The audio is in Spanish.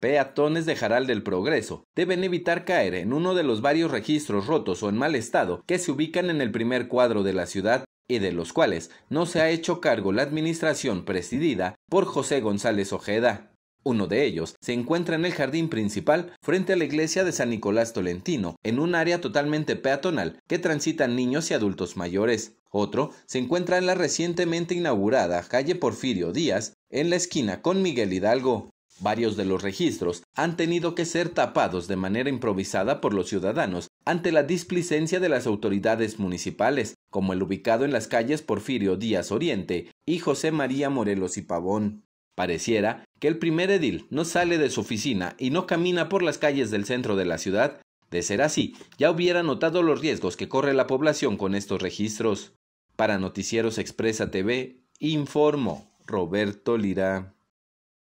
Peatones de Jaral del Progreso deben evitar caer en uno de los varios registros rotos o en mal estado que se ubican en el primer cuadro de la ciudad y de los cuales no se ha hecho cargo la administración presidida por José González Ojeda. Uno de ellos se encuentra en el jardín principal frente a la iglesia de San Nicolás Tolentino, en un área totalmente peatonal que transitan niños y adultos mayores. Otro se encuentra en la recientemente inaugurada calle Porfirio Díaz, en la esquina con Miguel Hidalgo. Varios de los registros han tenido que ser tapados de manera improvisada por los ciudadanos ante la displicencia de las autoridades municipales, como el ubicado en las calles Porfirio Díaz Oriente y José María Morelos y Pavón. Pareciera que el primer edil no sale de su oficina y no camina por las calles del centro de la ciudad. De ser así, ya hubiera notado los riesgos que corre la población con estos registros. Para Noticieros Expresa TV, informo Roberto Lira.